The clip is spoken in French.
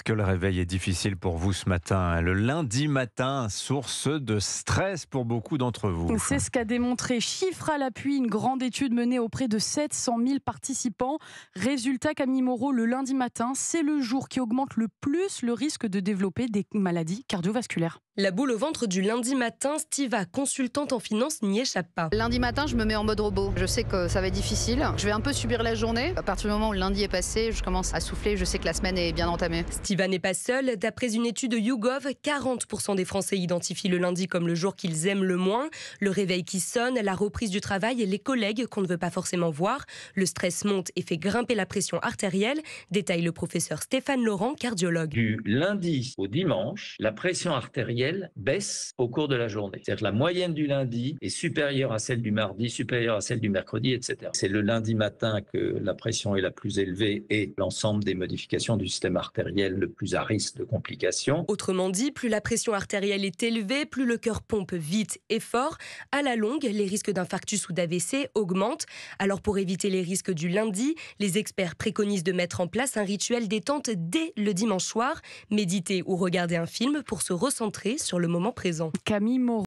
Est-ce que le réveil est difficile pour vous ce matin hein, Le lundi matin, source de stress pour beaucoup d'entre vous. C'est ce qu'a démontré, chiffre à l'appui, une grande étude menée auprès de 700 000 participants. Résultat, Camille Moreau, le lundi matin, c'est le jour qui augmente le plus le risque de développer des maladies cardiovasculaires. La boule au ventre du lundi matin, Stiva, consultante en finance, n'y échappe pas. Lundi matin, je me mets en mode robot. Je sais que ça va être difficile. Je vais un peu subir la journée. À partir du moment où le lundi est passé, je commence à souffler. Je sais que la semaine est bien entamée n'est pas seul, D'après une étude de YouGov, 40% des Français identifient le lundi comme le jour qu'ils aiment le moins. Le réveil qui sonne, la reprise du travail et les collègues qu'on ne veut pas forcément voir. Le stress monte et fait grimper la pression artérielle, détaille le professeur Stéphane Laurent, cardiologue. Du lundi au dimanche, la pression artérielle baisse au cours de la journée. C'est-à-dire que la moyenne du lundi est supérieure à celle du mardi, supérieure à celle du mercredi, etc. C'est le lundi matin que la pression est la plus élevée et l'ensemble des modifications du système artériel le plus à risque de complications. Autrement dit, plus la pression artérielle est élevée, plus le cœur pompe vite et fort. À la longue, les risques d'infarctus ou d'AVC augmentent. Alors pour éviter les risques du lundi, les experts préconisent de mettre en place un rituel détente dès le dimanche soir, méditer ou regarder un film pour se recentrer sur le moment présent. Camille Moreau.